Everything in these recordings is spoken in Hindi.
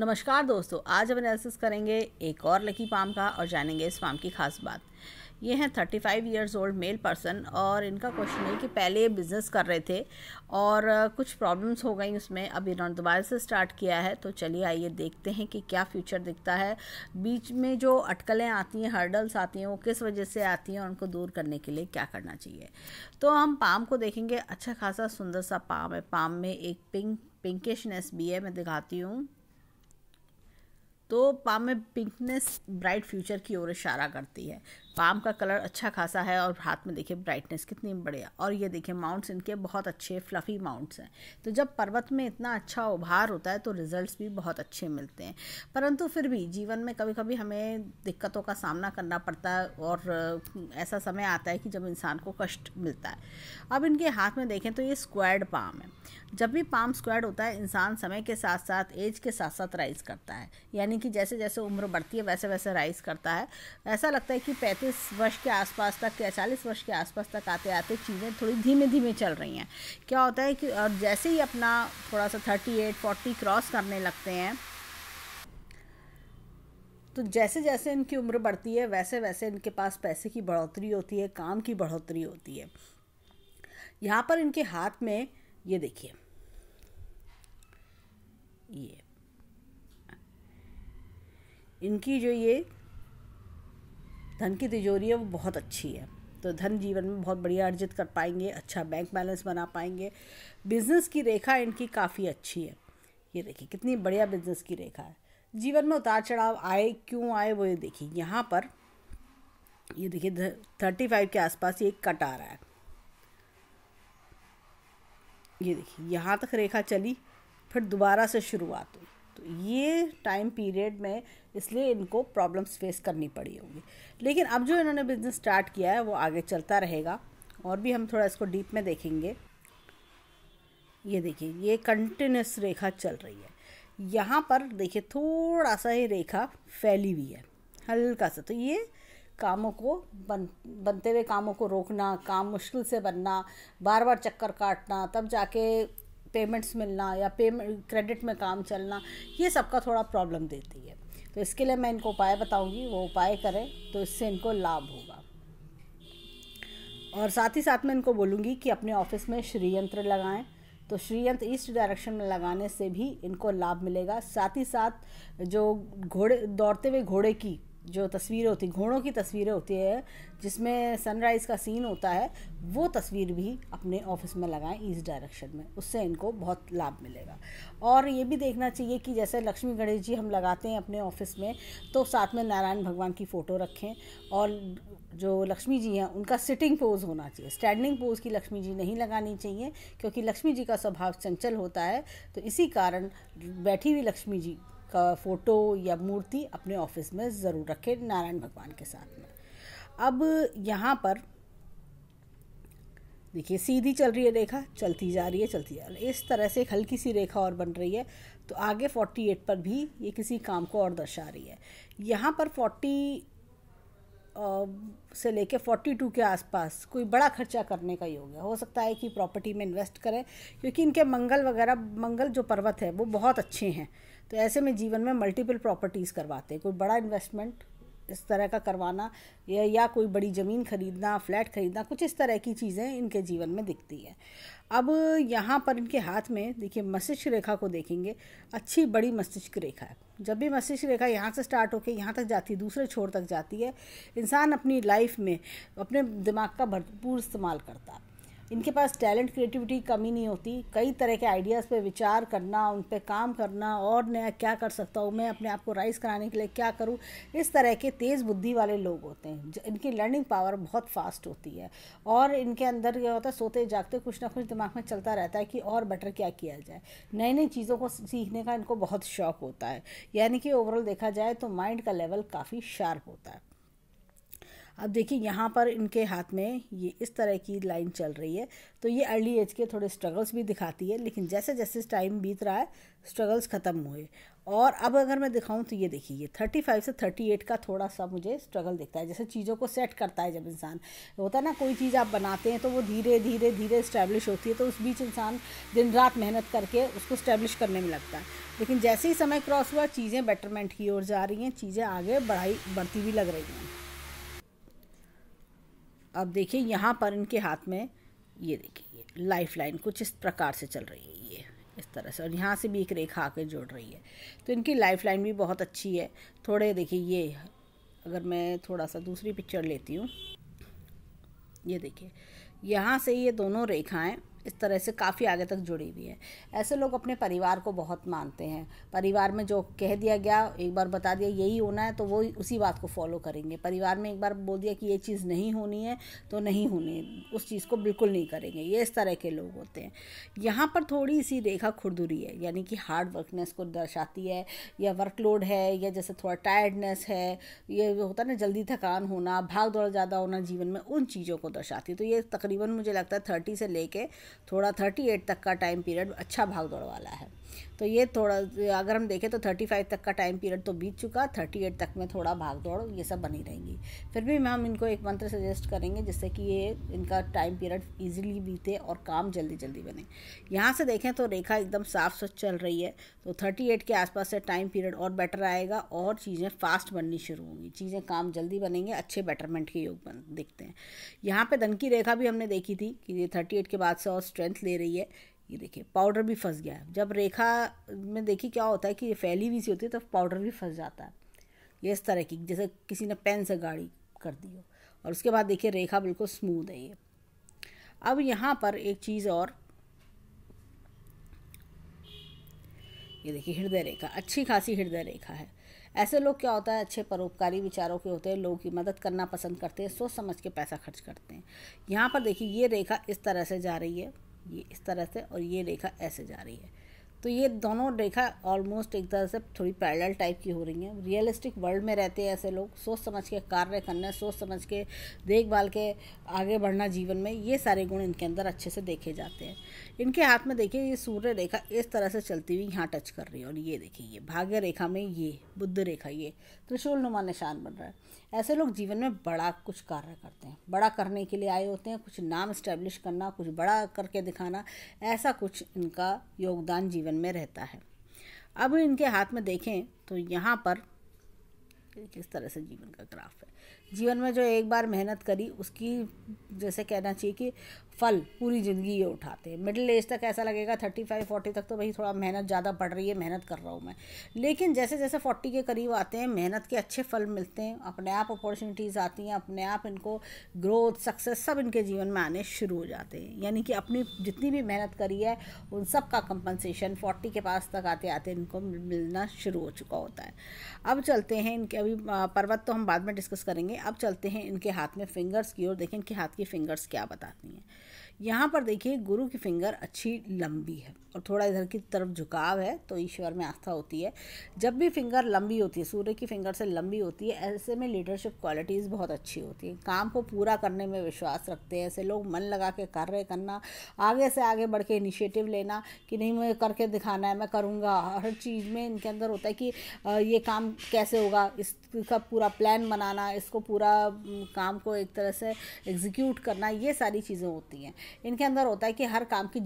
नमस्कार दोस्तों आज हम एनालिसिस करेंगे एक और लकी पाम का और जानेंगे इस पाम की खास बात ये हैं thirty five years old male person और इनका क्वेश्चन है कि पहले ये बिज़नेस कर रहे थे और कुछ प्रॉब्लम्स हो गई उसमें अब इन्होंने दोबारा से स्टार्ट किया है तो चलिए आइए देखते हैं कि क्या फ्यूचर दिखता है बीच में जो अटकलें आती हैं हर्डल्स आती हैं वो किस वजह से आती हैं और उनको दूर करने के लिए क्या करना चाहिए तो हम पाम को देखेंगे अच्छा खासा सुंदर सा पाम है पाम में एक पिंक पिंकिशनेस भी है मैं दिखाती हूँ तो पाम में पिंकनेस ब्राइट फ्यूचर की ओर इशारा करती है पाम का कलर अच्छा खासा है और हाथ में देखिए ब्राइटनेस कितनी बढ़िया और ये देखिए माउंट्स इनके बहुत अच्छे फ्लफ़ी माउंट्स हैं तो जब पर्वत में इतना अच्छा उभार होता है तो रिजल्ट्स भी बहुत अच्छे मिलते हैं परंतु फिर भी जीवन में कभी कभी हमें दिक्कतों का सामना करना पड़ता है और ऐसा समय आता है कि जब इंसान को कष्ट मिलता है अब इनके हाथ में देखें तो ये स्क्वाड पाम है जब भी पाम स्क्वाड होता है इंसान समय के साथ साथ एज के साथ साथ राइज करता है यानी कि जैसे जैसे उम्र बढ़ती है वैसे वैसे राइज करता है ऐसा लगता है कि पैंतीस पैंतीस वर्ष के आसपास तक या चालीस वर्ष के आसपास तक आते आते चीज़ें थोड़ी धीमे धीमे चल रही हैं क्या होता है कि और जैसे ही अपना थोड़ा सा थर्टी एट फोर्टी क्रॉस करने लगते हैं तो जैसे जैसे इनकी उम्र बढ़ती है वैसे वैसे इनके पास पैसे की बढ़ोतरी होती है काम की बढ़ोतरी होती है यहाँ पर इनके हाथ में ये देखिए ये इनकी जो ये धन की तिजोरी है वो बहुत अच्छी है तो धन जीवन में बहुत बढ़िया अर्जित कर पाएंगे अच्छा बैंक बैलेंस बना पाएंगे बिजनेस की रेखा इनकी काफ़ी अच्छी है ये देखिए कितनी बढ़िया बिजनेस की रेखा है जीवन में उतार चढ़ाव आए क्यों आए वो ये देखिए यहाँ पर ये देखिए थर्टी फाइव के आसपास ये कट आ रहा है ये देखिए यहाँ तक रेखा चली फिर दोबारा से शुरुआत हुई तो ये टाइम पीरियड में इसलिए इनको प्रॉब्लम्स फेस करनी पड़ी होगी लेकिन अब जो इन्होंने बिज़नेस स्टार्ट किया है वो आगे चलता रहेगा और भी हम थोड़ा इसको डीप में देखेंगे ये देखिए ये कंटिन्यूस रेखा चल रही है यहाँ पर देखिए थोड़ा सा ये रेखा फैली हुई है हल्का सा तो ये कामों को बन बनते हुए कामों को रोकना काम मुश्किल से बनना बार बार चक्कर काटना तब जाके पेमेंट्स मिलना या पेमेंट क्रेडिट में काम चलना ये सबका थोड़ा प्रॉब्लम देती है तो इसके लिए मैं इनको उपाय बताऊंगी वो उपाय करें तो इससे इनको लाभ होगा और साथ ही साथ मैं इनको बोलूँगी कि अपने ऑफिस में श्रीयंत्र लगाएं तो श्रीयंत्र ईस्ट डायरेक्शन में लगाने से भी इनको लाभ मिलेगा साथ ही साथ जो घोड़े दौड़ते हुए घोड़े की जो तस्वीरें होती घोड़ों की तस्वीरें होती है जिसमें सनराइज़ का सीन होता है वो तस्वीर भी अपने ऑफिस में लगाएं ईस्ट डायरेक्शन में उससे इनको बहुत लाभ मिलेगा और ये भी देखना चाहिए कि जैसे लक्ष्मी गणेश जी हम लगाते हैं अपने ऑफिस में तो साथ में नारायण भगवान की फ़ोटो रखें और जो लक्ष्मी जी हैं उनका सिटिंग पोज होना चाहिए स्टैंडिंग पोज की लक्ष्मी जी नहीं लगानी चाहिए क्योंकि लक्ष्मी जी का स्वभाव चंचल होता है तो इसी कारण बैठी हुई लक्ष्मी जी का फ़ोटो या मूर्ति अपने ऑफिस में ज़रूर रखें नारायण भगवान के साथ में अब यहाँ पर देखिए सीधी चल रही है रेखा चलती जा रही है चलती जा रही है इस तरह से एक हल्की सी रेखा और बन रही है तो आगे 48 पर भी ये किसी काम को और दर्शा रही है यहाँ पर 40 से लेके 42 के आसपास कोई बड़ा खर्चा करने का योग है हो सकता है कि प्रॉपर्टी में इन्वेस्ट करें क्योंकि इनके मंगल वगैरह मंगल जो पर्वत है वो बहुत अच्छे हैं तो ऐसे में जीवन में मल्टीपल प्रॉपर्टीज़ करवाते हैं कोई बड़ा इन्वेस्टमेंट इस तरह का करवाना या, या कोई बड़ी ज़मीन खरीदना फ्लैट खरीदना कुछ इस तरह की चीज़ें इनके जीवन में दिखती हैं अब यहाँ पर इनके हाथ में देखिए मस्तिष्क रेखा को देखेंगे अच्छी बड़ी मस्तिष्क रेखा है जब भी मस्तिष्क रेखा यहाँ से स्टार्ट होकर यहाँ तक जाती है दूसरे छोर तक जाती है इंसान अपनी लाइफ में अपने दिमाग का भरपूर इस्तेमाल करता है इनके पास टैलेंट क्रिएटिविटी कमी नहीं होती कई तरह के आइडियाज़ पे विचार करना उन पर काम करना और नया क्या कर सकता हूँ मैं अपने आप को राइज कराने के लिए क्या करूँ इस तरह के तेज़ बुद्धि वाले लोग होते हैं इनकी लर्निंग पावर बहुत फास्ट होती है और इनके अंदर क्या होता है सोते जागते कुछ ना कुछ दिमाग में चलता रहता है कि और बेटर क्या किया जाए नई नई चीज़ों को सीखने का इनको बहुत शौक होता है यानी कि ओवरऑल देखा जाए तो माइंड का लेवल काफ़ी शार्प होता है अब देखिए यहाँ पर इनके हाथ में ये इस तरह की लाइन चल रही है तो ये अर्ली एज के थोड़े स्ट्रगल्स भी दिखाती है लेकिन जैसे जैसे टाइम बीत रहा है स्ट्रगल्स ख़त्म हुए और अब अगर मैं दिखाऊं तो ये देखिए ये थर्टी फाइव से थर्टी एट का थोड़ा सा मुझे स्ट्रगल दिखता है जैसे चीज़ों को सेट करता है जब इंसान होता है ना कोई चीज़ आप बनाते हैं तो वो धीरे धीरे धीरे इस्टेब्लिश होती है तो उस बीच इंसान दिन रात मेहनत करके उसको इस्टेब्लिश करने में लगता है लेकिन जैसे ही समय क्रॉस हुआ चीज़ें बेटरमेंट की ओर जा रही हैं चीज़ें आगे बढ़ाई बढ़ती भी लग रही हैं अब देखिए यहाँ पर इनके हाथ में ये देखिए लाइफ लाइन कुछ इस प्रकार से चल रही है ये इस तरह से और यहाँ से भी एक रेखा आके जुड़ रही है तो इनकी लाइफ लाइन भी बहुत अच्छी है थोड़े देखिए ये अगर मैं थोड़ा सा दूसरी पिक्चर लेती हूँ ये देखिए यहाँ से ये दोनों रेखाएँ इस तरह से काफ़ी आगे तक जुड़ी हुई है ऐसे लोग अपने परिवार को बहुत मानते हैं परिवार में जो कह दिया गया एक बार बता दिया यही होना है तो वो उसी बात को फॉलो करेंगे परिवार में एक बार बोल दिया कि ये चीज़ नहीं होनी है तो नहीं होनी है उस चीज़ को बिल्कुल नहीं करेंगे ये इस तरह के लोग होते हैं यहाँ पर थोड़ी सी रेखा खुरदुरी है यानी कि हार्ड वर्कनेस को दर्शाती है या वर्कलोड है या जैसे थोड़ा टायर्डनेस है ये होता है ना जल्दी थकान होना भाग दौड़ ज़्यादा होना जीवन में उन चीज़ों को दर्शाती है तो ये तकरीबन मुझे लगता है थर्टी से लेके थोड़ा थर्टी एट तक का टाइम पीरियड अच्छा भाग दौड़ वाला है तो ये थोड़ा अगर हम देखें तो थर्टी फाइव तक का टाइम पीरियड तो बीत चुका थर्टी एट तक में थोड़ा भाग दौड़ ये सब बनी रहेंगी फिर भी हम इनको एक मंत्र सजेस्ट करेंगे जिससे कि ये इनका टाइम पीरियड ईजिली बीते और काम जल्दी जल्दी बने यहाँ से देखें तो रेखा एकदम साफ सुथ चल रही है तो थर्टी एट के आसपास से टाइम पीरियड और बेटर आएगा और चीज़ें फास्ट बननी शुरू होंगी चीज़ें काम जल्दी बनेंगे अच्छे बेटरमेंट के योग बन देखते हैं यहाँ पर धन की रेखा भी हमने देखी थी कि ये थर्टी एट के बाद से और स्ट्रेंथ ले रही है ये देखिए पाउडर भी फंस गया है जब रेखा में देखिए क्या होता है कि ये फैली हुई सी होती है तो पाउडर भी फंस जाता है ये इस तरह की जैसे किसी ने पेन से गाड़ी कर दी हो और उसके बाद देखिए रेखा बिल्कुल स्मूथ है ये अब यहाँ पर एक चीज़ और ये देखिए हृदय रेखा अच्छी खासी हृदय रेखा है ऐसे लोग क्या होता है अच्छे परोपकारी विचारों के होते हैं लोगों की मदद करना पसंद करते हैं सोच समझ के पैसा खर्च करते हैं यहाँ पर देखिए ये रेखा इस तरह से जा रही है ये इस तरह से और ये रेखा ऐसे जा रही है तो ये दोनों रेखा ऑलमोस्ट एक तरह से थोड़ी पैरेलल टाइप की हो रही हैं रियलिस्टिक वर्ल्ड में रहते हैं ऐसे लोग सोच समझ के कार्य करने सोच समझ के देखभाल के आगे बढ़ना जीवन में ये सारे गुण इनके अंदर अच्छे से देखे जाते हैं इनके हाथ में देखिए ये सूर्य रेखा इस तरह से चलती हुई यहाँ टच कर रही है और ये देखिए ये भाग्य रेखा में ये बुद्ध रेखा ये त्रिशूल नुमा निशान बन रहा है ऐसे लोग जीवन में बड़ा कुछ कार्य करते हैं बड़ा करने के लिए आए होते हैं कुछ नाम इस्टेब्लिश करना कुछ बड़ा करके दिखाना ऐसा कुछ इनका योगदान जीवन जीवन में रहता है अब इनके हाथ में देखें तो यहाँ पर किस तरह से जीवन का ग्राफ है जीवन में जो एक बार मेहनत करी उसकी जैसे कहना चाहिए कि फल पूरी ज़िंदगी ये उठाते हैं मिडिल एज तक ऐसा लगेगा थर्टी फाइव फोर्टी तक तो भाई थोड़ा मेहनत ज़्यादा बढ़ रही है मेहनत कर रहा हूँ मैं लेकिन जैसे जैसे फोर्टी के करीब आते हैं मेहनत के अच्छे फल मिलते हैं अपने आप अपॉर्चुनिटीज़ आती हैं अपने आप इनको ग्रोथ सक्सेस सब इनके जीवन में आने शुरू हो जाते हैं यानी कि अपनी जितनी भी मेहनत करी है उन सब का कंपनसेशन फोर्टी के पास तक आते आते इनको मिलना शुरू हो चुका होता है अब चलते हैं इनके अभी पर्वत तो हम बाद में डिस्कस करेंगे अब चलते हैं इनके हाथ में फिंगर्स की ओर देखें इनके हाथ की फिंगर्स क्या बताती हैं यहाँ पर देखिए गुरु की फिंगर अच्छी लंबी है और थोड़ा इधर की तरफ झुकाव है तो ईश्वर में आस्था होती है जब भी फिंगर लंबी होती है सूर्य की फिंगर से लंबी होती है ऐसे में लीडरशिप क्वालिटीज़ बहुत अच्छी होती है काम को पूरा करने में विश्वास रखते हैं ऐसे लोग मन लगा के कर रहे करना आगे से आगे बढ़ के इनिशिएटिव लेना कि नहीं मुझे करके दिखाना है मैं करूँगा हर चीज़ में इनके अंदर होता है कि ये काम कैसे होगा इसका पूरा प्लान बनाना इसको पूरा काम को एक तरह से एग्जीक्यूट करना ये सारी चीज़ें होती हैं इनके अंदर होता है कि हर काम की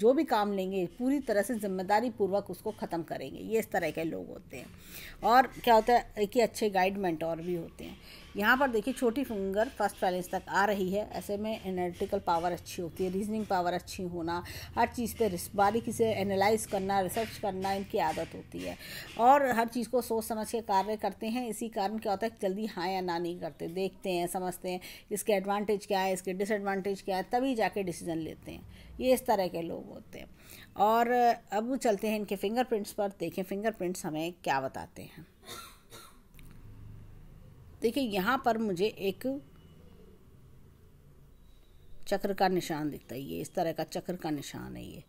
जो भी काम लेंगे पूरी तरह से जिम्मेदारी पूर्वक उसको ख़त्म करेंगे ये इस तरह के लोग होते हैं और क्या होता है कि अच्छे गाइड मेंटोर भी होते हैं यहाँ पर देखिए छोटी फिंगर फर्स्ट बैलेंस तक आ रही है ऐसे में एनालिटिकल पावर अच्छी होती है रीजनिंग पावर अच्छी होना हर चीज़ पर बारीकी से एनालाइज करना रिसर्च करना इनकी आदत होती है और हर चीज़ को सोच समझ के कार्य करते हैं इसी कारण क्या होता है जल्दी हाँ या ना नहीं करते देखते हैं समझते हैं इसके एडवांटेज क्या है इसके डिसएडवांटेज क्या है तभी जाके डिसीजन लेते हैं ये इस तरह के लोग होते हैं और अब चलते हैं इनके फिंगरप्रिंट्स पर देखें फिंगरप्रिंट्स हमें क्या बताते हैं देखिए यहाँ पर मुझे एक चक्र का निशान दिखता है ये इस तरह का चक्र का निशान है ये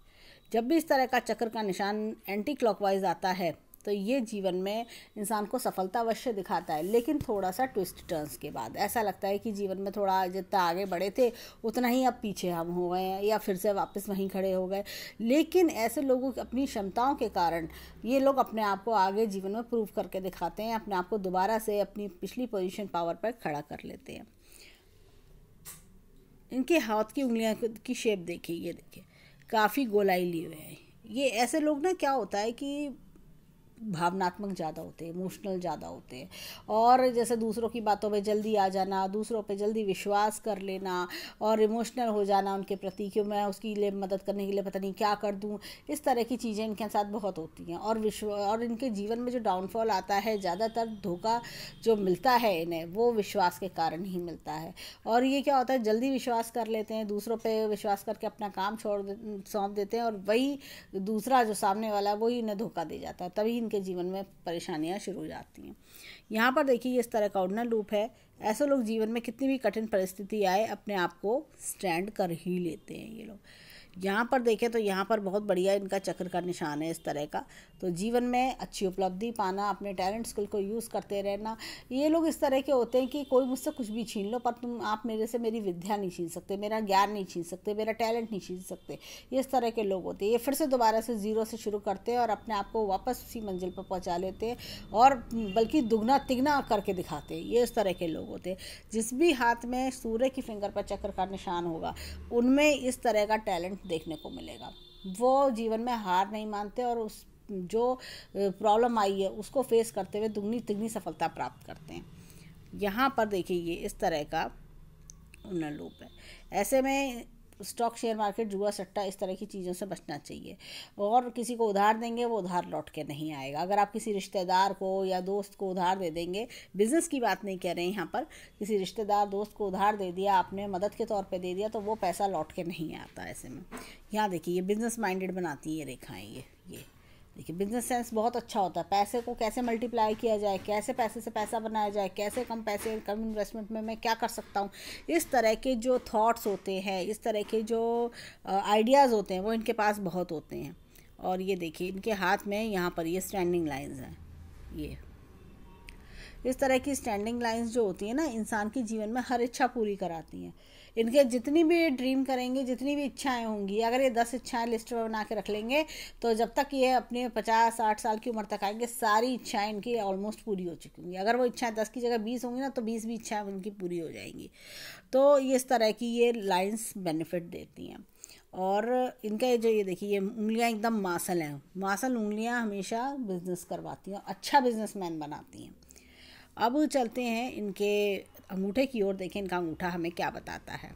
जब भी इस तरह का चक्र का निशान एंटी क्लॉकवाइज आता है तो ये जीवन में इंसान को सफलता अवश्य दिखाता है लेकिन थोड़ा सा ट्विस्ट टर्न्स के बाद ऐसा लगता है कि जीवन में थोड़ा जितना आगे बढ़े थे उतना ही अब पीछे हम हो गए हैं या फिर से वापस वहीं खड़े हो गए लेकिन ऐसे लोगों की अपनी क्षमताओं के कारण ये लोग अपने आप को आगे जीवन में प्रूव करके दिखाते हैं अपने आप को दोबारा से अपनी पिछली पोजिशन पावर पर खड़ा कर लेते हैं इनके हाथ की उंगलियाँ की शेप देखिए ये देखिए काफ़ी गोलाई लिए हुए हैं ये ऐसे लोग ना क्या होता है कि भावनात्मक ज़्यादा होते हैं इमोशनल ज़्यादा होते हैं और जैसे दूसरों की बातों में जल्दी आ जाना दूसरों पे जल्दी विश्वास कर लेना और इमोशनल हो जाना उनके प्रति क्यों मैं उसकी लिए मदद करने के लिए पता नहीं क्या कर दूँ इस तरह की चीज़ें इनके साथ बहुत होती हैं और विश्व और इनके जीवन में जो डाउनफॉल आता है ज़्यादातर धोखा जो मिलता है इन्हें वो विश्वास के कारण ही मिलता है और ये क्या होता है जल्दी विश्वास कर लेते हैं दूसरों पर विश्वास करके अपना काम छोड़ सौंप देते हैं और वही दूसरा जो सामने वाला है वही इन्हें धोखा दे जाता है तभी इनके जीवन में परेशानियाँ शुरू हो जाती हैं यहाँ पर देखिए इस तरह का उड़ना लूप है ऐसे लोग जीवन में कितनी भी कठिन परिस्थिति आए अपने आप को स्टैंड कर ही लेते हैं ये लोग यहाँ पर देखें तो यहाँ पर बहुत बढ़िया इनका चक्र का निशान है इस तरह का तो जीवन में अच्छी उपलब्धि पाना अपने टैलेंट स्किल को यूज़ करते रहना ये लोग इस तरह के होते हैं कि कोई मुझसे कुछ भी छीन लो पर तुम आप मेरे से मेरी विद्या नहीं छीन सकते मेरा ज्ञान नहीं छीन सकते मेरा टैलेंट नहीं छीन सकते ये इस तरह के लोग होते हैं ये फिर से दोबारा से ज़ीरो से शुरू करते हैं और अपने आप को वापस उसी मंजिल पर पहुँचा लेते हैं और बल्कि दुगना तिगना करके दिखाते हैं ये इस तरह के लोग होते हैं जिस भी हाथ में सूर्य की फिंगर पर चक्र का निशान होगा उनमें इस तरह का टैलेंट देखने को मिलेगा वो जीवन में हार नहीं मानते और उस जो प्रॉब्लम आई है उसको फेस करते हुए दुगनी तिगनी सफलता प्राप्त करते हैं यहाँ पर देखिए ये इस तरह का उन्नर लूप है ऐसे में स्टॉक शेयर मार्केट जुआ सट्टा इस तरह की चीज़ों से बचना चाहिए और किसी को उधार देंगे वो उधार लौट के नहीं आएगा अगर आप किसी रिश्तेदार को या दोस्त को उधार दे देंगे बिज़नेस की बात नहीं कह रहे हैं यहाँ पर किसी रिश्तेदार दोस्त को उधार दे दिया आपने मदद के तौर पर दे दिया तो वो पैसा लौट के नहीं आता ऐसे में यहाँ देखिए ये बिज़नेस माइंडेड बनाती है रेखाएँ ये ये देखिए बिजनेस सेंस बहुत अच्छा होता है पैसे को कैसे मल्टीप्लाई किया जाए कैसे पैसे से पैसा बनाया जाए कैसे कम पैसे कम इन्वेस्टमेंट में मैं क्या कर सकता हूँ इस तरह के जो थॉट्स होते हैं इस तरह के जो आइडियाज़ होते हैं वो इनके पास बहुत होते हैं और ये देखिए इनके हाथ में यहाँ पर ये स्टैंडिंग लाइन्स हैं ये इस तरह की स्टैंडिंग लाइन्स जो होती हैं ना इंसान के जीवन में हर इच्छा पूरी कराती हैं इनके जितनी भी ड्रीम करेंगे जितनी भी इच्छाएं होंगी अगर ये दस इच्छाएं लिस्ट में बना के रख लेंगे तो जब तक ये अपने पचास साठ साल की उम्र तक आएंगे सारी इच्छाएं इनकी ऑलमोस्ट पूरी हो चुकी होंगी अगर वो इच्छाएं दस की जगह बीस होंगी ना तो बीस भी इच्छाएं उनकी पूरी हो जाएंगी तो ये इस तरह की ये लाइन्स बेनिफिट देती हैं और इनका जो ये देखिए ये उंगलियाँ एकदम मासल हैं मासल उंगलियाँ हमेशा बिजनेस करवाती हैं अच्छा बिजनेसमैन बनाती हैं अब चलते हैं इनके अंगूठे की ओर देखें इनका अंगूठा हमें क्या बताता है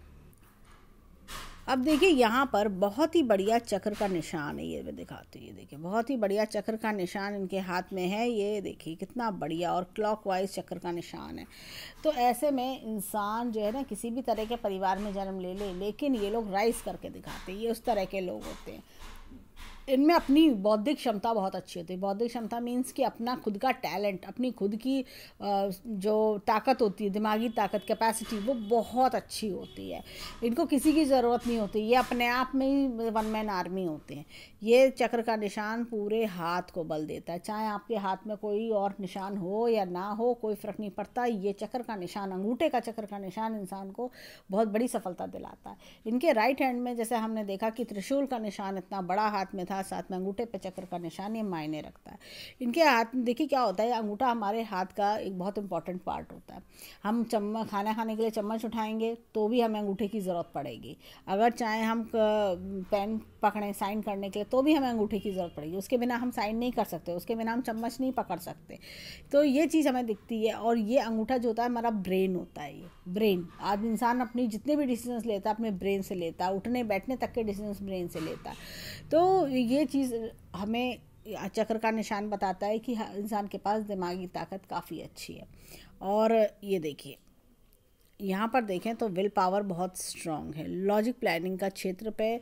अब देखिए यहाँ पर बहुत ही बढ़िया चक्र का निशान है ये मैं दिखाती हूँ ये देखिए बहुत ही बढ़िया चक्र का निशान इनके हाथ में है ये देखिए कितना बढ़िया और क्लॉकवाइज चक्र का निशान है तो ऐसे में इंसान जो है ना किसी भी तरह के परिवार में जन्म ले ले लेकिन ये लोग राइस करके दिखाते हैं ये उस तरह के लोग होते हैं इनमें अपनी बौद्धिक क्षमता बहुत अच्छी होती है बौद्धिक क्षमता मीन्स कि अपना खुद का टैलेंट अपनी खुद की जो ताकत होती है दिमागी ताकत कैपेसिटी वो बहुत अच्छी होती है इनको किसी की ज़रूरत नहीं होती ये अपने आप में ही वन मैन आर्मी होते हैं ये चक्र का निशान पूरे हाथ को बल देता है चाहे आपके हाथ में कोई और निशान हो या ना हो कोई फ़र्क नहीं पड़ता ये चक्र का निशान अंगूठे का चक्र का निशान इंसान को बहुत बड़ी सफलता दिलाता है इनके राइट हैंड में जैसे हमने देखा कि त्रिशूल का निशान इतना बड़ा हाथ में था साथ में अंगूठे पर चक्र का निशान ये मायने रखता है इनके हाथ में देखिए क्या होता है अंगूठा हमारे हाथ का एक बहुत इंपॉर्टेंट पार्ट होता है हम चम्मच खाना खाने के लिए चम्मच उठाएंगे तो भी हमें अंगूठे की ज़रूरत पड़ेगी अगर चाहे हम पेन पकड़ें साइन करने के लिए तो भी हमें अंगूठे की ज़रूरत पड़ेगी उसके बिना हम साइन नहीं कर सकते उसके बिना हम चम्मच नहीं पकड़ सकते तो ये चीज़ हमें दिखती है और ये अंगूठा जो होता है हमारा ब्रेन होता है ये ब्रेन आज इंसान अपनी जितने भी डिसीजन लेता है अपने ब्रेन से लेता है उठने बैठने तक के डिसीजन ब्रेन से लेता है तो ये चीज़ हमें चक्र का निशान बताता है कि हाँ, इंसान के पास दिमागी ताकत काफ़ी अच्छी है और ये देखिए यहाँ पर देखें तो विल पावर बहुत स्ट्रांग है लॉजिक प्लानिंग का क्षेत्र पे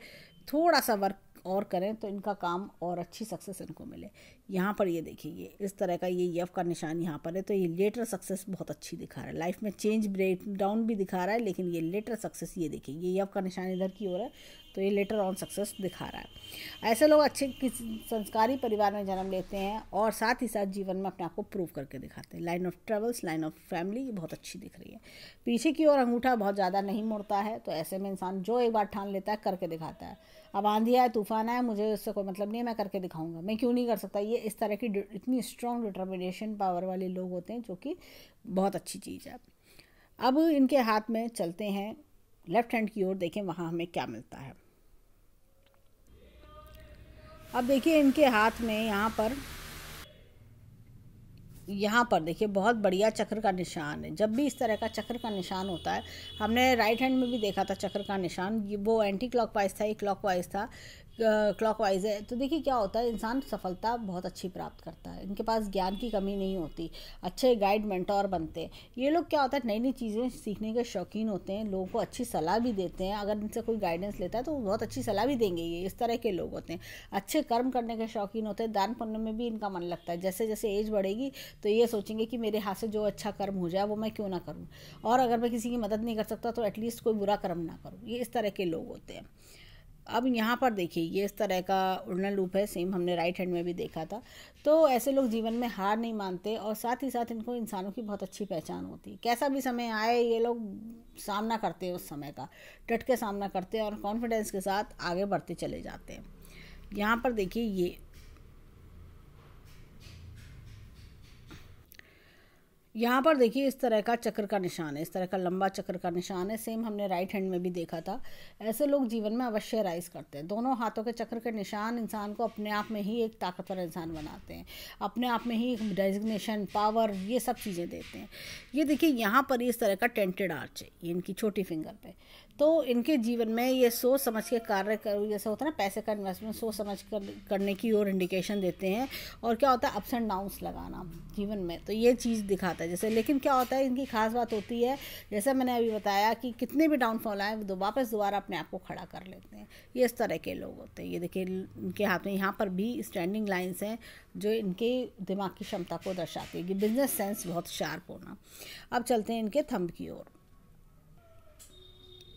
थोड़ा सा वर्क और करें तो इनका काम और अच्छी सक्सेस इनको मिले यहाँ पर ये देखिए ये इस तरह का ये यफ का निशान यहाँ पर है तो ये लेटर सक्सेस बहुत अच्छी दिखा रहा है लाइफ में चेंज ब्रेक डाउन भी दिखा रहा है लेकिन ये लेटर सक्सेस ये देखिए ये यफ का निशान इधर की ओर है तो ये लेटर ऑन सक्सेस दिखा रहा है ऐसे लोग अच्छे संस्कारी परिवार में जन्म लेते हैं और साथ ही साथ जीवन में अपने आप को प्रूव करके दिखाते हैं line of travels line of family ये बहुत अच्छी दिख रही है पीछे की ओर अंगूठा बहुत ज़्यादा नहीं मुड़ता है तो ऐसे में इंसान जो एक बार ठान लेता है करके दिखाता है अब आंधी आए तूफान आए मुझे उससे कोई मतलब नहीं है मैं करके दिखाऊंगा मैं क्यों नहीं कर सकता ये इस तरह की इतनी स्ट्रॉन्ग डिटर्मिनेशन पावर वाले लोग होते हैं जो कि बहुत अच्छी चीज़ है अब इनके हाथ में चलते हैं लेफ्ट हैंड की ओर देखें वहाँ हमें क्या मिलता है अब देखिए इनके हाथ में यहाँ पर यहाँ पर देखिए बहुत बढ़िया चक्र का निशान है जब भी इस तरह का चक्र का निशान होता है हमने राइट हैंड में भी देखा था चक्र का निशान ये वो एंटी क्लॉकवाइज था ये क्लॉकवाइज था वाइज है तो देखिए क्या होता है इंसान सफलता बहुत अच्छी प्राप्त करता है इनके पास ज्ञान की कमी नहीं होती अच्छे गाइड मेंटोर बनते हैं ये लोग क्या होता है नई नई चीज़ें सीखने के शौकीन होते हैं लोगों को अच्छी सलाह भी देते हैं अगर इनसे कोई गाइडेंस लेता है तो बहुत अच्छी सलाह भी देंगे ये इस तरह के लोग होते हैं अच्छे कर्म करने के शौकीन होते हैं दान पुण्य में भी इनका मन लगता है जैसे जैसे एज बढ़ेगी तो ये सोचेंगे कि मेरे हाथ से जो अच्छा कर्म हो जाए वो मैं क्यों ना करूँ और अगर मैं किसी की मदद नहीं कर सकता तो एटलीस्ट कोई बुरा कर्म ना करूँ ये इस तरह के लोग होते हैं अब यहाँ पर देखिए ये इस तरह का उड़ना लूप है सेम हमने राइट हैंड में भी देखा था तो ऐसे लोग जीवन में हार नहीं मानते और साथ ही साथ इनको इंसानों की बहुत अच्छी पहचान होती है कैसा भी समय आए ये लोग सामना करते हैं उस समय का डट के सामना करते हैं और कॉन्फिडेंस के साथ आगे बढ़ते चले जाते हैं यहाँ पर देखिए ये यहाँ पर देखिए इस तरह का चक्र का निशान है इस तरह का लंबा चक्र का निशान है सेम हमने राइट हैंड में भी देखा था ऐसे लोग जीवन में अवश्य राइज करते हैं दोनों हाथों के चक्र के निशान इंसान को अपने आप में ही एक ताकतवर इंसान बनाते हैं अपने आप में ही एक डेजिग्नेशन पावर ये सब चीज़ें देते हैं ये देखिए यहाँ पर इस तरह का टेंटेड आर्च है ये इनकी छोटी फिंगर पर तो इनके जीवन में ये सोच समझ के कार्य कर जैसे होता है ना पैसे का इन्वेस्टमेंट सोच समझ कर करने की ओर इंडिकेशन देते हैं और क्या होता है अप्स एंड डाउन्स लगाना जीवन में तो ये चीज़ दिखाता है जैसे लेकिन क्या होता है इनकी खास बात होती है जैसे मैंने अभी बताया कि कितने भी डाउनफॉल आए वो वापस दोबारा अपने आप को खड़ा कर लेते हैं ये इस तरह के लोग होते हैं ये देखिए इनके हाथ में यहाँ पर भी स्टैंडिंग लाइन्स हैं जो इनके दिमाग की क्षमता को दर्शाती है कि बिजनेस सेंस बहुत शार्प होना अब चलते हैं इनके थंब की ओर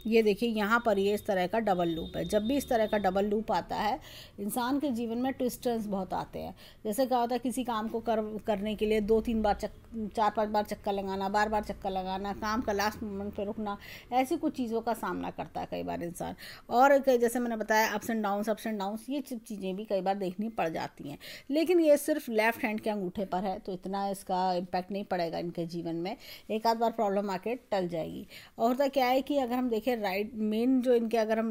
ये देखिए यहाँ पर ये इस तरह का डबल लूप है जब भी इस तरह का डबल लूप आता है इंसान के जीवन में ट्विस्टर्स बहुत आते हैं जैसे क्या होता है किसी काम को कर करने के लिए दो तीन बार चक चार पांच बार चक्कर लगाना बार बार चक्कर लगाना काम का लास्ट मोमेंट पर रुकना ऐसी कुछ चीज़ों का सामना करता है कई बार इंसान और जैसे मैंने बताया ups and down ups and downs ये चीज़ें भी कई बार देखनी पड़ जाती हैं लेकिन ये सिर्फ लेफ्ट हैंड के अंगूठे पर है तो इतना इसका इम्पैक्ट नहीं पड़ेगा इनके जीवन में एक आध बार प्रॉब्लम आके टल जाएगी और होता तो क्या है कि अगर हम देखें इनके राइट मेन जो इनके अगर हम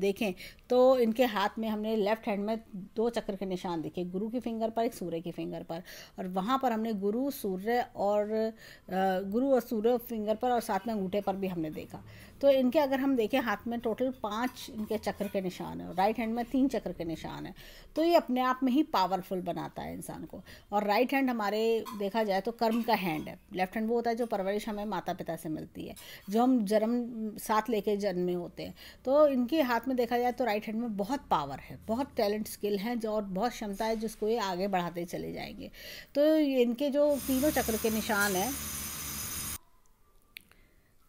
देखें तो इनके हाथ में हमने लेफ्ट हैंड में दो चक्र के निशान देखे गुरु की फिंगर पर एक सूर्य की फिंगर पर और वहाँ पर हमने गुरु सूर्य और गुरु और सूर्य फिंगर पर और साथ में अंगूठे पर भी हमने देखा तो इनके अगर हम देखें हाथ में टोटल पाँच इनके चक्र के निशान है राइट हैंड में तीन चक्र के निशान है तो ये अपने आप में ही पावरफुल बनाता है इंसान को और राइट हैंड हमारे देखा जाए तो कर्म का हैंड है लेफ्ट हैंड वो होता है जो परवरिश हमें माता पिता से मिलती है जो हम जन्म साथ ले के जन्मे होते हैं तो इनके हाथ में देखा जाए तो राइट हैंड में बहुत पावर है बहुत टैलेंट स्किल है जो और बहुत क्षमता है जिसको ये आगे बढ़ाते चले जाएंगे तो इनके जो तीनों चक्र के निशान हैं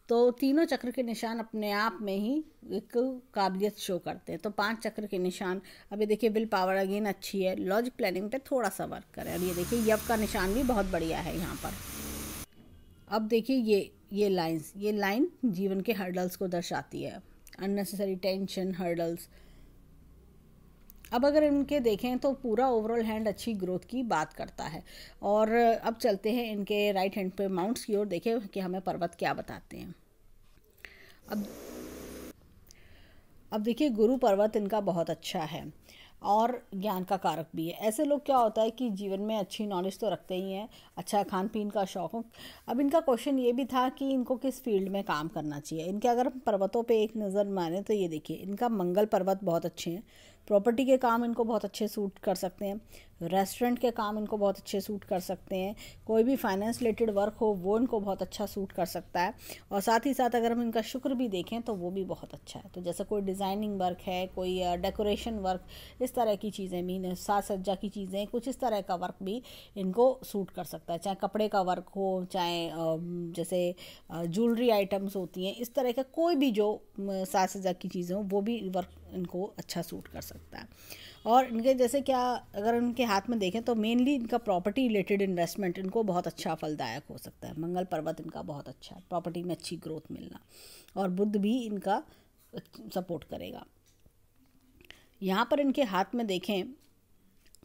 तो तीनों चक्र के निशान अपने आप में ही एक काबिलियत शो करते हैं तो पांच चक्र के निशान अब ये देखिए विल पावर अगेन अच्छी है लॉजिक प्लानिंग पे थोड़ा सा वर्क करें अब ये देखिए यव का निशान भी बहुत बढ़िया है यहाँ पर अब देखिए ये ये लाइंस ये लाइन जीवन के हर्डल्स को दर्शाती है अननेसेसरी टेंशन हर्डल्स अब अगर इनके देखें तो पूरा ओवरऑल हैंड अच्छी ग्रोथ की बात करता है और अब चलते हैं इनके राइट हैंड पे माउंट्स की ओर देखें कि हमें पर्वत क्या बताते हैं अब अब देखिए गुरु पर्वत इनका बहुत अच्छा है और ज्ञान का कारक भी है ऐसे लोग क्या होता है कि जीवन में अच्छी नॉलेज तो रखते ही हैं अच्छा खान पीन का शौक हो अब इनका क्वेश्चन ये भी था कि इनको किस फील्ड में काम करना चाहिए इनके अगर हम पर्वतों पर एक नज़र मारें तो ये देखिए इनका मंगल पर्वत बहुत अच्छे हैं प्रॉपर्टी के काम इनको बहुत अच्छे सूट कर सकते हैं रेस्टोरेंट के काम इनको बहुत अच्छे सूट कर सकते हैं कोई भी फाइनेंस रिलेटेड वर्क हो वो इनको बहुत अच्छा सूट कर सकता है और साथ ही साथ अगर हम इनका शुक्र भी देखें तो वो भी बहुत अच्छा है तो जैसे कोई डिज़ाइनिंग वर्क है कोई डेकोरेशन वर्क इस तरह की चीज़ें मीन साज सज्जा की चीज़ें कुछ इस तरह का वर्क भी इनको सूट कर सकता है चाहे कपड़े का वर्क हो चाहे जैसे ज्वेलरी आइटम्स होती हैं इस तरह का कोई भी जो साज सज्जा की चीज़ें हों वो भी वर्क इनको अच्छा सूट कर सकता है और इनके जैसे क्या अगर उनके हाथ में देखें तो मेनली इनका प्रॉपर्टी रिलेटेड इन्वेस्टमेंट इनको बहुत अच्छा फलदायक हो सकता है मंगल पर्वत इनका बहुत अच्छा है प्रॉपर्टी में अच्छी ग्रोथ मिलना और बुद्ध भी इनका सपोर्ट करेगा यहाँ पर इनके हाथ में देखें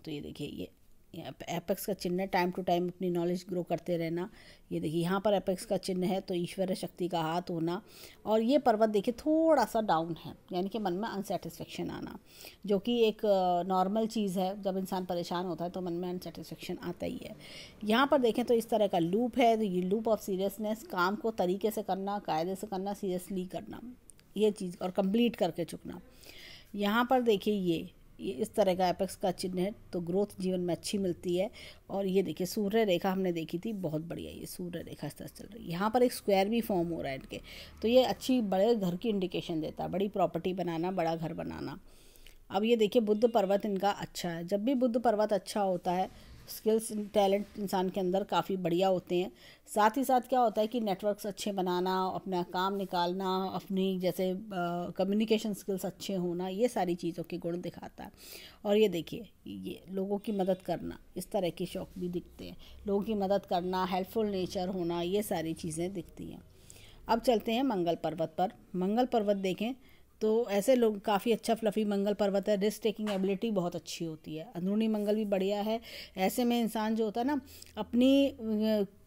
तो ये देखिए ये एपेक्स का चिन्ह है टाइम टू टाइम अपनी नॉलेज ग्रो करते रहना ये देखिए यहाँ पर एपेक्स का चिन्ह है तो ईश्वर शक्ति का हाथ होना और ये पर्वत देखिए थोड़ा सा डाउन है यानी कि मन में अनसेटिस्फेक्शन आना जो कि एक नॉर्मल चीज़ है जब इंसान परेशान होता है तो मन में अनसेटिस्फेक्शन आता ही है यहाँ पर देखें तो इस तरह का लूप है तो ये लूप ऑफ सीरियसनेस काम को तरीके से करना कायदे से करना सीरियसली करना ये चीज़ और कंप्लीट करके चुकना यहाँ पर देखिए ये ये इस तरह का एपेक्स का चिन्ह है तो ग्रोथ जीवन में अच्छी मिलती है और ये देखिए सूर्य रेखा हमने देखी थी बहुत बढ़िया ये सूर्य रेखा इस तरह चल रही है यहाँ पर एक स्क्वायर भी फॉर्म हो रहा है इनके तो ये अच्छी बड़े घर की इंडिकेशन देता है बड़ी प्रॉपर्टी बनाना बड़ा घर बनाना अब ये देखिए बुद्ध पर्वत इनका अच्छा है जब भी बुद्ध पर्वत अच्छा होता है स्किल्स टैलेंट इंसान के अंदर काफ़ी बढ़िया होते हैं साथ ही साथ क्या होता है कि नेटवर्क्स अच्छे बनाना अपना काम निकालना अपनी जैसे कम्युनिकेशन स्किल्स अच्छे होना ये सारी चीज़ों के गुण दिखाता है और ये देखिए ये लोगों की मदद करना इस तरह के शौक भी दिखते हैं लोगों की मदद करना हेल्पफुल नेचर होना ये सारी चीज़ें दिखती हैं अब चलते हैं मंगल पर्वत पर मंगल पर्वत देखें तो ऐसे लोग काफ़ी अच्छा फ्लफ़ी मंगल पर्वत है रिस्क टेकिंग एबिलिटी बहुत अच्छी होती है अंदरूनी मंगल भी बढ़िया है ऐसे में इंसान जो होता है ना अपनी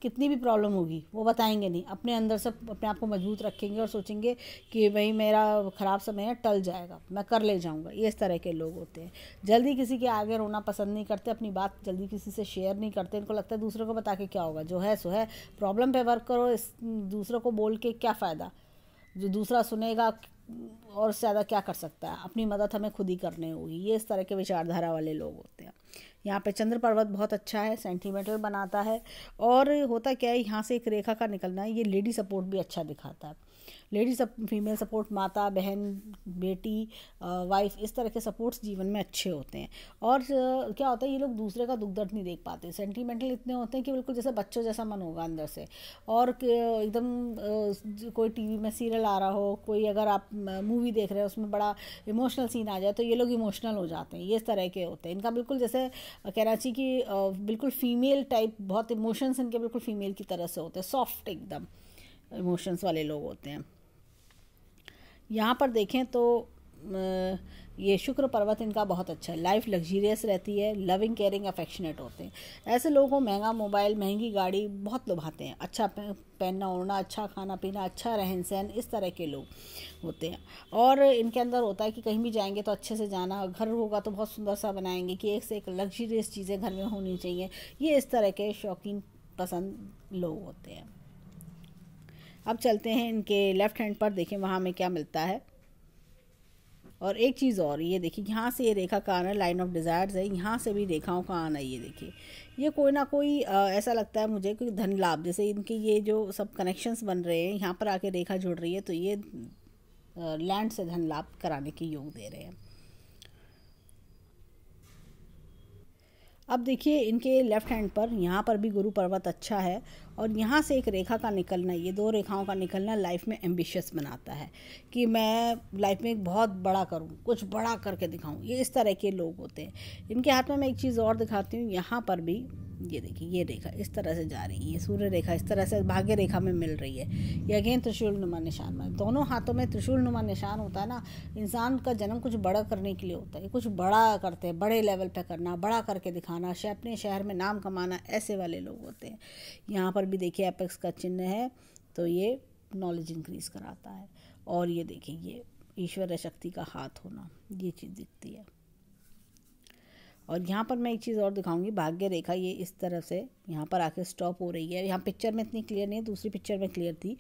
कितनी भी प्रॉब्लम होगी वो बताएंगे नहीं अपने अंदर से अपने आप को मजबूत रखेंगे और सोचेंगे कि भाई मेरा ख़राब समय है टल जाएगा मैं कर ले जाऊँगा ये इस तरह के लोग होते हैं जल्दी किसी के आगे रोना पसंद नहीं करते अपनी बात जल्दी किसी से शेयर नहीं करते इनको लगता है दूसरों को बता के क्या होगा जो है सो है प्रॉब्लम पे वर्क करो इस दूसरों को बोल के क्या फ़ायदा जो दूसरा सुनेगा और ज़्यादा क्या कर सकता है अपनी मदद हमें खुद ही करने होगी ये इस तरह के विचारधारा वाले लोग होते हैं यहाँ पे चंद्र पर्वत बहुत अच्छा है सेंटीमीटर बनाता है और होता क्या है यहाँ से एक रेखा का निकलना है ये लेडी सपोर्ट भी अच्छा दिखाता है लेडी फीमेल सपोर्ट माता बहन बेटी वाइफ इस तरह के सपोर्ट्स जीवन में अच्छे होते हैं और क्या होता है ये लोग दूसरे का दुख दर्द नहीं देख पाते सेंटिमेंटल इतने होते हैं कि बिल्कुल जैसे बच्चों जैसा मन होगा अंदर से और एकदम कोई टीवी में सीरियल आ रहा हो कोई अगर आप मूवी देख रहे हो उसमें बड़ा इमोशनल सीन आ जाए तो ये लोग इमोशनल हो जाते हैं ये इस तरह के होते हैं इनका बिल्कुल जैसे कहना चाहिए कि बिल्कुल फीमेल टाइप बहुत इमोशंस इनके बिल्कुल फीमेल की तरह से होते हैं सॉफ्ट एकदम इमोशंस वाले लोग होते हैं यहाँ पर देखें तो ये शुक्र पर्वत इनका बहुत अच्छा है लाइफ लग्जीरियस रहती है लविंग केयरिंग अफेक्शनेट होते हैं ऐसे लोगों महंगा मोबाइल महंगी गाड़ी बहुत लुभाते हैं अच्छा पहनना ओढ़ना अच्छा खाना पीना अच्छा रहन सहन इस तरह के लोग होते हैं और इनके अंदर होता है कि कहीं भी जाएंगे तो अच्छे से जाना घर होगा तो बहुत सुंदर सा बनाएंगे कि एक से एक लग्जीरियस चीज़ें घर में होनी चाहिए ये इस तरह के शौकीन पसंद लोग होते हैं अब चलते हैं इनके लेफ़्ट हैंड पर देखें वहाँ में क्या मिलता है और एक चीज़ और ये देखिए यहाँ से ये रेखा का आना लाइन ऑफ डिज़ायर्स है यहाँ से भी रेखाओं का आना ये देखिए ये कोई ना कोई आ, ऐसा लगता है मुझे कि धन लाभ जैसे इनके ये जो सब कनेक्शंस बन रहे हैं यहाँ पर आके रेखा जुड़ रही है तो ये लैंड से धन लाभ कराने के योग दे रहे हैं अब देखिए इनके लेफ़्ट हैंड पर यहाँ पर भी गुरु पर्वत अच्छा है और यहाँ से एक रेखा का निकलना ये दो रेखाओं का निकलना लाइफ में एम्बिशियस बनाता है कि मैं लाइफ में एक बहुत बड़ा करूँ कुछ बड़ा करके दिखाऊँ ये इस तरह के लोग होते हैं इनके हाथ में मैं एक चीज़ और दिखाती हूँ यहाँ पर भी ये देखिए ये रेखा इस तरह से जा रही है सूर्य रेखा इस तरह से भाग्य रेखा में मिल रही है ये अगेन त्रिशूल नुमा निशान में दोनों हाथों में त्रिशूल नुमा निशान होता है ना इंसान का जन्म कुछ बड़ा करने के लिए होता है कुछ बड़ा करते हैं बड़े लेवल पर करना बड़ा करके दिखाना अपने शहर में नाम कमाना ऐसे वाले लोग होते हैं यहाँ पर पर भी देखिए एपेक्स का चिन्ह है तो ये नॉलेज इंक्रीज कराता है और ये देखिए ये ईश्वर शक्ति का हाथ होना ये चीज़ दिखती है और यहाँ पर मैं एक चीज़ और दिखाऊंगी भाग्य रेखा ये इस तरह से यहाँ पर आके स्टॉप हो रही है यहाँ पिक्चर में इतनी क्लियर नहीं है दूसरी पिक्चर में क्लियर थी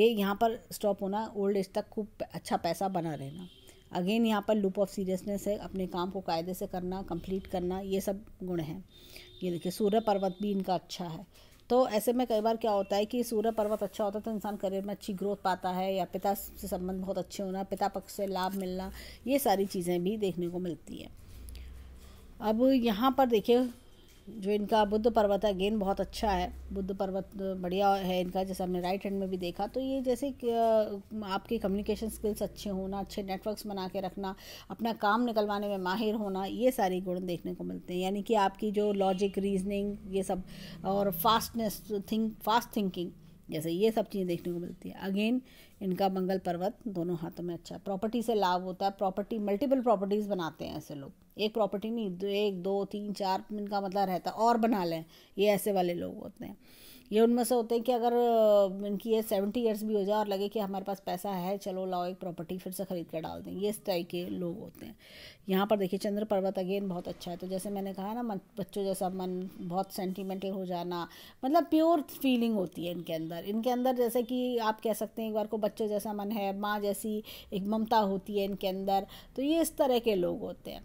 ये यहाँ पर स्टॉप होना ओल्ड एज तक खूब अच्छा पैसा बना रहना अगेन यहाँ पर लूप ऑफ सीरियसनेस है अपने काम को कायदे से करना कंप्लीट करना ये सब गुण हैं ये देखिए सूर्य पर्वत भी इनका अच्छा है तो ऐसे में कई बार क्या होता है कि सूर्य पर्वत अच्छा होता है तो इंसान करियर में अच्छी ग्रोथ पाता है या पिता से संबंध बहुत अच्छे होना पिता पक्ष से लाभ मिलना ये सारी चीज़ें भी देखने को मिलती हैं अब यहाँ पर देखिए जो इनका बुद्ध पर्वत है अगेन बहुत अच्छा है बुद्ध पर्वत बढ़िया है इनका जैसे हमने राइट हैंड में भी देखा तो ये जैसे आपकी कम्युनिकेशन स्किल्स अच्छे होना अच्छे नेटवर्क्स बना के रखना अपना काम निकलवाने में माहिर होना ये सारे गुण देखने को मिलते हैं यानी कि आपकी जो लॉजिक रीजनिंग ये सब और फास्टनेस थिंक फास्ट थिंकिंग जैसे ये सब चीज़ें देखने को मिलती है अगेन इनका मंगल पर्वत दोनों हाथों में अच्छा है प्रॉपर्टी से लाभ होता है प्रॉपर्टी मल्टीपल प्रॉपर्टीज़ बनाते हैं ऐसे लोग एक प्रॉपर्टी नहीं एक दो तीन चार इनका मतलब रहता है और बना लें ये ऐसे वाले लोग होते हैं ये उनमें से होते हैं कि अगर इनकी ये सेवेंटी ईयर्स भी हो जाए और लगे कि हमारे पास पैसा है चलो लाओ एक प्रॉपर्टी फिर से ख़रीद कर डाल दें ये इस टाइप के लोग होते हैं यहाँ पर देखिए चंद्र पर्वत अगेन बहुत अच्छा है तो जैसे मैंने कहा ना मन बच्चों जैसा मन बहुत सेंटिमेंटल हो जाना मतलब प्योर फीलिंग होती है इनके अंदर इनके अंदर जैसे कि आप कह सकते हैं एक बार को बच्चों जैसा मन है माँ जैसी एक ममता होती है इनके अंदर तो ये इस तरह के लोग होते हैं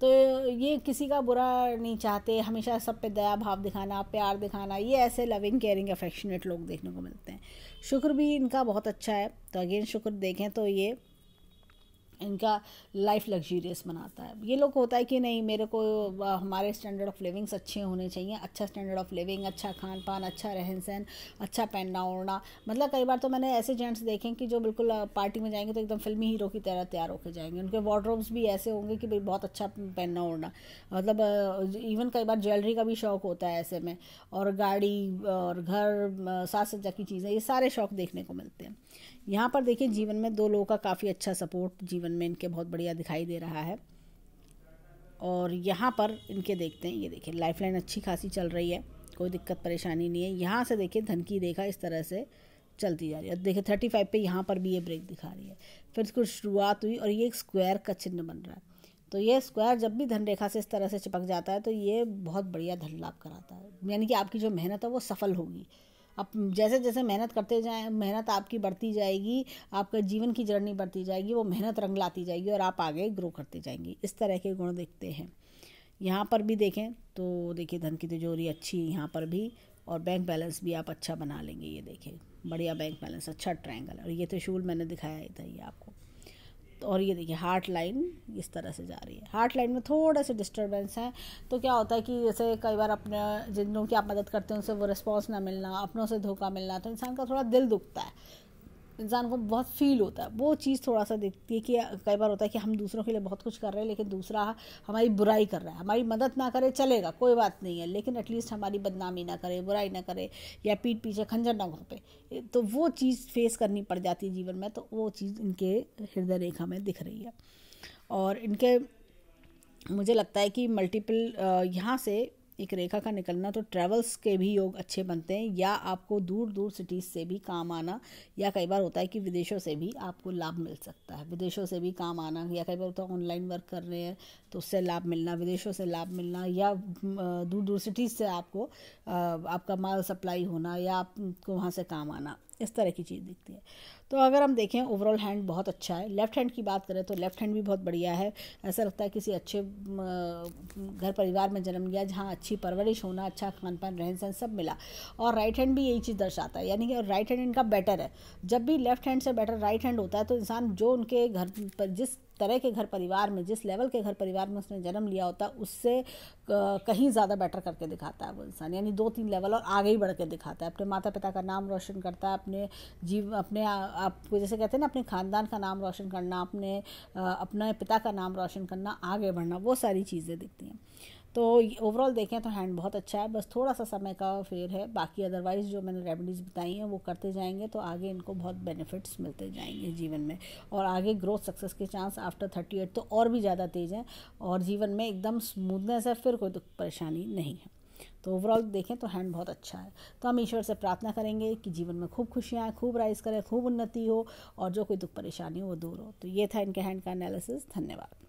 तो ये किसी का बुरा नहीं चाहते हमेशा सब पे दया भाव दिखाना प्यार दिखाना ये ऐसे लविंग केयरिंग अफेक्शनेट लोग देखने को मिलते हैं शुक्र भी इनका बहुत अच्छा है तो अगेन शुक्र देखें तो ये इनका लाइफ लग्जूरियस बनाता है ये लोग होता है कि नहीं मेरे को हमारे स्टैंडर्ड ऑफ लिविंग्स अच्छे होने चाहिए अच्छा स्टैंडर्ड ऑफ लिविंग अच्छा खान पान अच्छा रहन सहन अच्छा पहनना ओढ़ना मतलब कई बार तो मैंने ऐसे जेंट्स देखे कि जो बिल्कुल पार्टी में जाएंगे तो एकदम फिल्मी हीरो की तरह तैयार होकर जाएंगे उनके वार्ड्रोब्स भी ऐसे होंगे कि भाई बहुत अच्छा पहनना ओढ़ना मतलब इवन कई बार ज्वेलरी का भी शौक होता है ऐसे में और गाड़ी और घर साज सज्जा की चीज़ें ये सारे शौक देखने को मिलते हैं यहाँ पर देखिए जीवन में दो लोगों का काफ़ी अच्छा सपोर्ट जीवन में इनके बहुत बढ़िया दिखाई दे रहा है और यहाँ पर इनके देखते हैं ये देखिए लाइफ लाइन अच्छी खासी चल रही है कोई दिक्कत परेशानी नहीं है यहाँ से देखिए धन की रेखा इस तरह से चलती जा रही है देखिए थर्टी फाइव पर यहाँ पर भी ये ब्रेक दिखा रही है फिर इसको शुरुआत हुई और ये एक स्क्वायर का चिन्ह बन रहा है तो ये स्क्वायर जब भी धन रेखा से इस तरह से चिपक जाता है तो ये बहुत बढ़िया धन लाभ कराता है यानी कि आपकी जो मेहनत है वो सफल होगी अब जैसे जैसे मेहनत करते जाए मेहनत आपकी बढ़ती जाएगी आपका जीवन की जर्नी बढ़ती जाएगी वो मेहनत रंग लाती जाएगी और आप आगे ग्रो करते जाएंगी इस तरह के गुण देखते हैं यहाँ पर भी देखें तो देखिए धन की तिजोरी अच्छी यहाँ पर भी और बैंक बैलेंस भी आप अच्छा बना लेंगे ये देखें बढ़िया बैंक बैलेंस अच्छा ट्रायंगल और ये त्रिशूल मैंने दिखाया ही था ये आपको और ये देखिए हार्ट लाइन इस तरह से जा रही है हार्ट लाइन में थोड़ा सा डिस्टर्बेंस है तो क्या होता है कि जैसे कई बार अपने जिन लोगों की आप मदद करते हैं उनसे वो रिस्पॉन्स ना मिलना अपनों से धोखा मिलना तो इंसान का थोड़ा दिल दुखता है इंसान को बहुत फील होता है वो चीज़ थोड़ा सा देखती है कि कई बार होता है कि हम दूसरों के लिए बहुत कुछ कर रहे हैं लेकिन दूसरा हमारी बुराई कर रहा है हमारी मदद ना करे चलेगा कोई बात नहीं है लेकिन एटलीस्ट हमारी बदनामी ना करे बुराई ना करे या पीठ पीछे खंजर ना घोपे तो वो चीज़ फेस करनी पड़ जाती है जीवन में तो वो चीज़ इनके हृदय रेखा में दिख रही है और इनके मुझे लगता है कि मल्टीपल यहाँ से एक रेखा का निकलना तो ट्रेवल्स के भी योग अच्छे बनते हैं या आपको दूर दूर सिटीज़ से भी काम आना या कई बार होता है कि विदेशों से भी आपको लाभ मिल सकता है विदेशों से भी काम आना या कई बार होता है ऑनलाइन वर्क कर रहे हैं तो उससे लाभ मिलना विदेशों से लाभ मिलना या दूर दूर सिटीज़ से आपको आपका माल सप्लाई होना या आपको वहाँ से काम आना इस तरह की चीज़ दिखती है तो अगर हम देखें ओवरऑल हैंड बहुत अच्छा है लेफ़्ट हैंड की बात करें तो लेफ़्ट हैंड भी बहुत बढ़िया है ऐसा लगता है किसी अच्छे घर परिवार में जन्म लिया जहाँ अच्छी परवरिश होना अच्छा खान पान रहन सहन सब मिला और राइट हैंड भी यही चीज़ दर्शाता है यानी कि राइट हैंड इनका बेटर है जब भी लेफ़्ट हैंड से बेटर राइट हैंड होता है तो इंसान जो उनके घर पर जिस तरह के घर परिवार में जिस लेवल के घर परिवार में उसने जन्म लिया होता उससे कहीं ज़्यादा बेटर करके दिखाता है वो इंसान यानी दो तीन लेवल और आगे ही बढ़ के दिखाता है अपने माता पिता का नाम रोशन करता है अपने जीव अपने आपको जैसे कहते हैं ना अपने ख़ानदान का नाम रोशन करना अपने अपने पिता का नाम रोशन करना आगे बढ़ना वो सारी चीज़ें दिखती हैं तो ओवरऑल देखें तो हैंड बहुत अच्छा है बस थोड़ा सा समय का फेर है बाकी अदरवाइज़ जो मैंने रेमडीज़ बताई हैं वो करते जाएंगे तो आगे इनको बहुत बेनिफिट्स मिलते जाएंगे जीवन में और आगे ग्रोथ सक्सेस के चांस आफ्टर थर्टी एट तो और भी ज़्यादा तेज़ हैं और जीवन में एकदम स्मूथनेस है फिर कोई तो परेशानी नहीं है तो ओवरऑल देखें तो हैंड बहुत अच्छा है तो हम ईश्वर से प्रार्थना करेंगे कि जीवन में खूब खुशियाँ खूब राइज करें खूब उन्नति हो और जो कोई दुख परेशानी हो वो दूर हो तो ये था इनके हैंड का एनालिसिस धन्यवाद